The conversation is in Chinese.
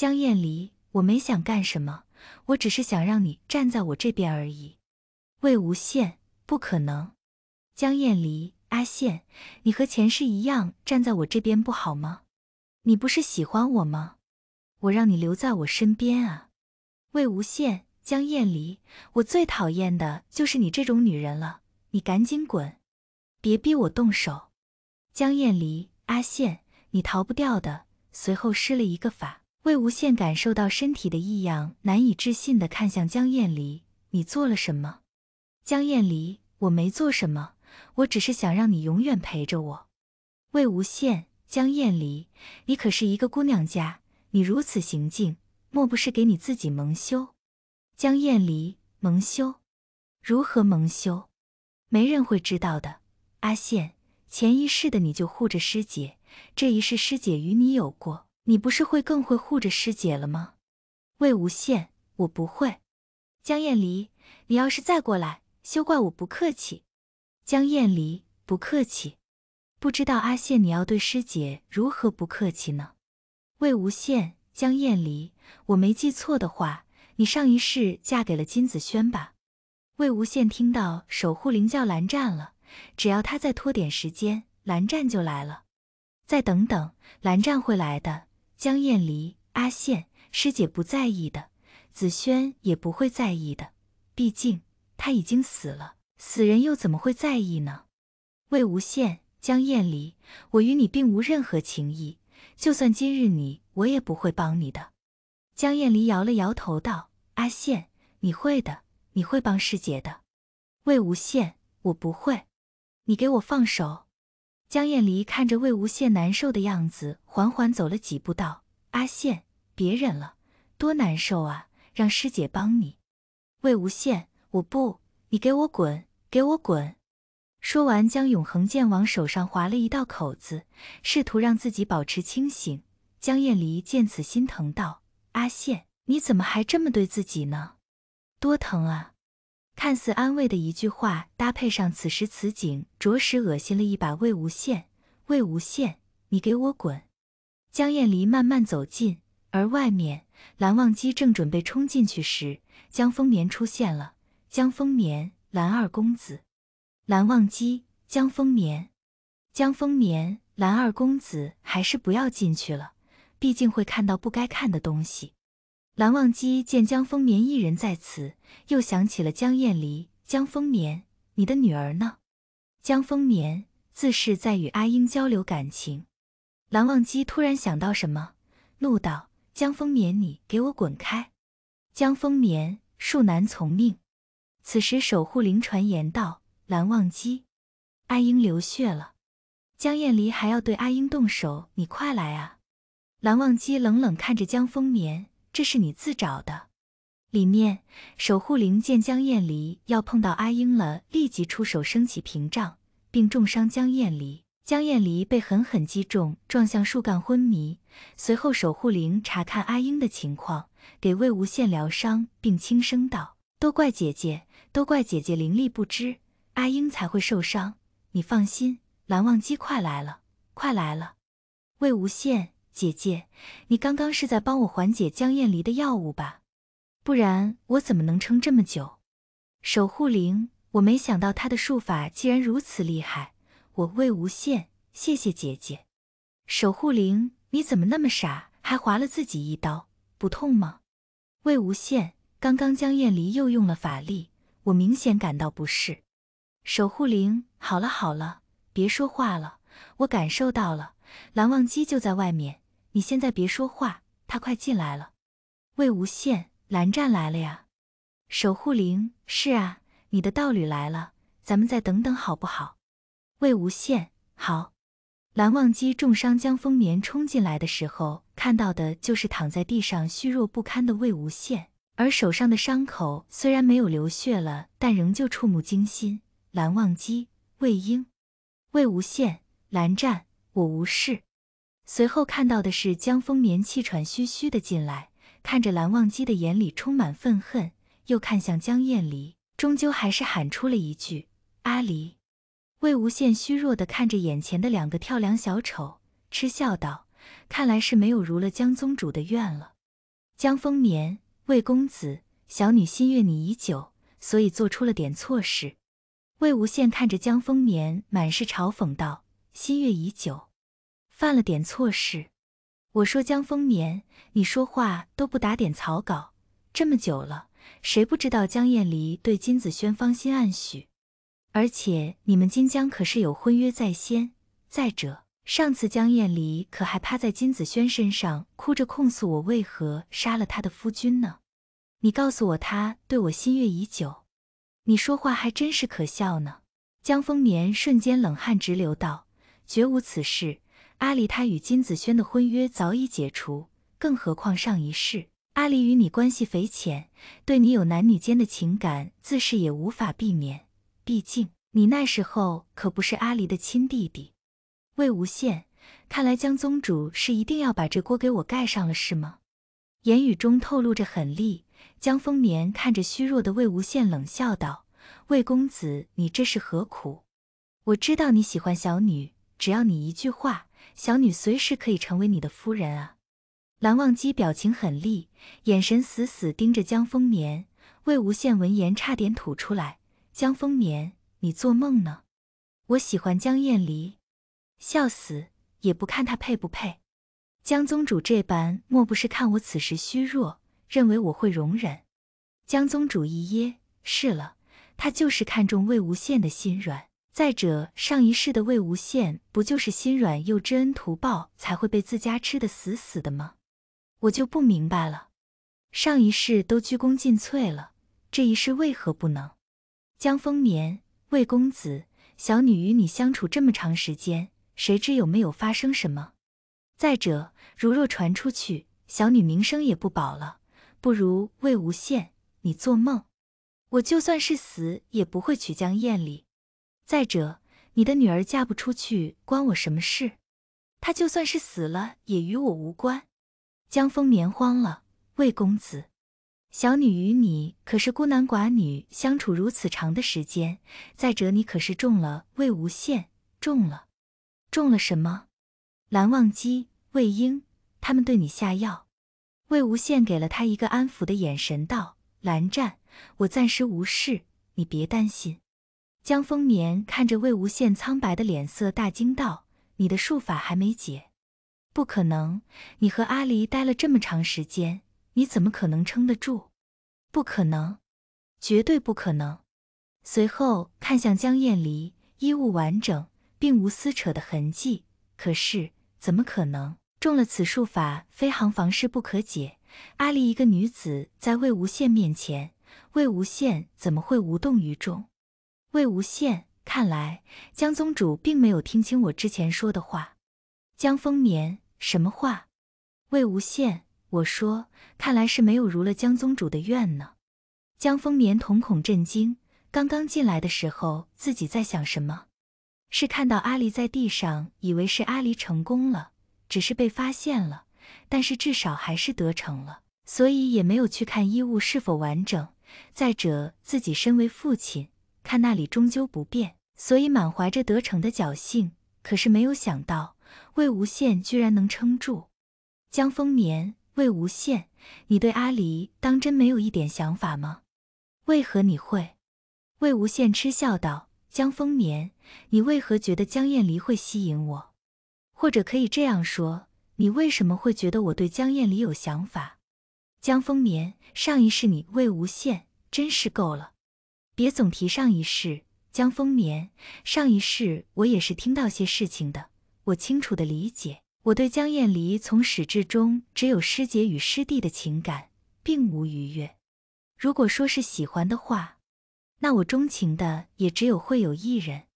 江燕离，我没想干什么，我只是想让你站在我这边而已。魏无羡，不可能。江燕离，阿羡，你和前世一样站在我这边不好吗？你不是喜欢我吗？我让你留在我身边啊。魏无羡，江燕离，我最讨厌的就是你这种女人了，你赶紧滚，别逼我动手。江燕离，阿羡，你逃不掉的。随后施了一个法。魏无羡感受到身体的异样，难以置信地看向江厌离：“你做了什么？”江厌离：“我没做什么，我只是想让你永远陪着我。”魏无羡：“江厌离，你可是一个姑娘家，你如此行径，莫不是给你自己蒙羞？”江厌离：“蒙羞？如何蒙羞？没人会知道的。阿羡，前一世的你就护着师姐，这一世师姐与你有过。”你不是会更会护着师姐了吗？魏无羡，我不会。江厌离，你要是再过来，休怪我不客气。江厌离，不客气。不知道阿羡，你要对师姐如何不客气呢？魏无羡，江厌离，我没记错的话，你上一世嫁给了金子轩吧？魏无羡听到守护灵叫蓝湛了，只要他再拖点时间，蓝湛就来了。再等等，蓝湛会来的。江燕离，阿羡，师姐不在意的，紫萱也不会在意的。毕竟他已经死了，死人又怎么会在意呢？魏无羡，江燕离，我与你并无任何情谊，就算今日你，我也不会帮你的。江燕离摇了摇头，道：“阿羡，你会的，你会帮师姐的。”魏无羡，我不会。你给我放手。江燕离看着魏无羡难受的样子，缓缓走了几步，道：“阿羡，别忍了，多难受啊！让师姐帮你。”魏无羡：“我不，你给我滚，给我滚！”说完，将永恒剑往手上划了一道口子，试图让自己保持清醒。江燕离见此，心疼道：“阿羡，你怎么还这么对自己呢？多疼啊！”看似安慰的一句话，搭配上此时此景，着实恶心了一把。魏无羡，魏无羡，你给我滚！江厌离慢慢走近，而外面蓝忘机正准备冲进去时，江丰年出现了。江丰年，蓝二公子。蓝忘机，江丰年，江丰年，蓝二公子，还是不要进去了，毕竟会看到不该看的东西。蓝忘机见江丰年一人在此，又想起了江艳离。江丰年，你的女儿呢？江丰年自是在与阿英交流感情。蓝忘机突然想到什么，怒道：“江丰年，你给我滚开！”江丰年恕难从命。此时守护灵传言道：“蓝忘机，阿英流血了，江艳离还要对阿英动手，你快来啊！”蓝忘机冷冷看着江丰年。这是你自找的。里面守护灵见江燕离要碰到阿英了，立即出手升起屏障，并重伤江燕离。江燕离被狠狠击中，撞向树干昏迷。随后守护灵查看阿英的情况，给魏无羡疗伤，并轻声道：“都怪姐姐，都怪姐姐灵力不支，阿英才会受伤。你放心，蓝忘机快来了，快来了。”魏无羡。姐姐，你刚刚是在帮我缓解江艳离的药物吧？不然我怎么能撑这么久？守护灵，我没想到他的术法竟然如此厉害。我魏无羡，谢谢姐姐。守护灵，你怎么那么傻，还划了自己一刀？不痛吗？魏无羡，刚刚江艳离又用了法力，我明显感到不适。守护灵，好了好了，别说话了，我感受到了。蓝忘机就在外面，你现在别说话，他快进来了。魏无羡，蓝湛来了呀！守护灵，是啊，你的道侣来了，咱们再等等好不好？魏无羡，好。蓝忘机重伤，江风眠冲进来的时候，看到的就是躺在地上虚弱不堪的魏无羡，而手上的伤口虽然没有流血了，但仍旧触目惊心。蓝忘机，魏婴，魏无羡，蓝湛。我无事。随后看到的是江丰眠气喘吁吁的进来，看着蓝忘机的眼里充满愤恨，又看向江燕离，终究还是喊出了一句：“阿离。”魏无羡虚弱的看着眼前的两个跳梁小丑，嗤笑道：“看来是没有如了江宗主的愿了。”江丰眠，魏公子，小女心悦你已久，所以做出了点错事。魏无羡看着江丰眠满是嘲讽道。心悦已久，犯了点错事。我说江丰年，你说话都不打点草稿，这么久了，谁不知道江艳离对金子轩芳心暗许？而且你们金江可是有婚约在先。再者，上次江艳离可还趴在金子轩身上哭着控诉我为何杀了他的夫君呢？你告诉我，他对我心悦已久，你说话还真是可笑呢。江丰年瞬间冷汗直流，道。绝无此事，阿离他与金子轩的婚约早已解除，更何况上一世阿离与你关系匪浅，对你有男女间的情感，自是也无法避免。毕竟你那时候可不是阿离的亲弟弟。魏无羡，看来江宗主是一定要把这锅给我盖上了，是吗？言语中透露着狠厉。江丰年看着虚弱的魏无羡，冷笑道：“魏公子，你这是何苦？我知道你喜欢小女。”只要你一句话，小女随时可以成为你的夫人啊！蓝忘机表情狠厉，眼神死死盯着江丰年。魏无羡闻言差点吐出来：“江丰年，你做梦呢？我喜欢江厌离，笑死，也不看他配不配。”江宗主这般，莫不是看我此时虚弱，认为我会容忍？江宗主一噎，是了，他就是看中魏无羡的心软。再者，上一世的魏无羡不就是心软又知恩图报，才会被自家吃得死死的吗？我就不明白了，上一世都鞠躬尽瘁了，这一世为何不能？江丰年，魏公子，小女与你相处这么长时间，谁知有没有发生什么？再者，如若传出去，小女名声也不保了。不如魏无羡，你做梦！我就算是死，也不会娶江厌离。再者，你的女儿嫁不出去关我什么事？她就算是死了也与我无关。江丰年慌了，魏公子，小女与你可是孤男寡女相处如此长的时间。再者，你可是中了魏无羡，中了，中了什么？蓝忘机、魏婴他们对你下药。魏无羡给了他一个安抚的眼神，道：“蓝湛，我暂时无事，你别担心。”江丰年看着魏无羡苍白的脸色，大惊道：“你的术法还没解？不可能！你和阿离待了这么长时间，你怎么可能撑得住？不可能，绝对不可能！”随后看向江厌离，衣物完整，并无撕扯的痕迹。可是，怎么可能中了此术法？非行房事不可解。阿离一个女子，在魏无羡面前，魏无羡怎么会无动于衷？魏无羡，看来江宗主并没有听清我之前说的话。江丰年，什么话？魏无羡，我说，看来是没有如了江宗主的愿呢。江丰年瞳孔震惊，刚刚进来的时候，自己在想什么？是看到阿离在地上，以为是阿离成功了，只是被发现了，但是至少还是得逞了，所以也没有去看衣物是否完整。再者，自己身为父亲。看那里终究不变，所以满怀着得逞的侥幸。可是没有想到，魏无羡居然能撑住。江丰年，魏无羡，你对阿离当真没有一点想法吗？为何你会？魏无羡嗤笑道：“江丰年，你为何觉得江厌离会吸引我？或者可以这样说，你为什么会觉得我对江厌离有想法？”江丰年，上一世你魏无羡真是够了。别总提上一世，江丰年。上一世我也是听到些事情的，我清楚的理解，我对江艳离从始至终只有师姐与师弟的情感，并无逾越。如果说是喜欢的话，那我钟情的也只有会有一人。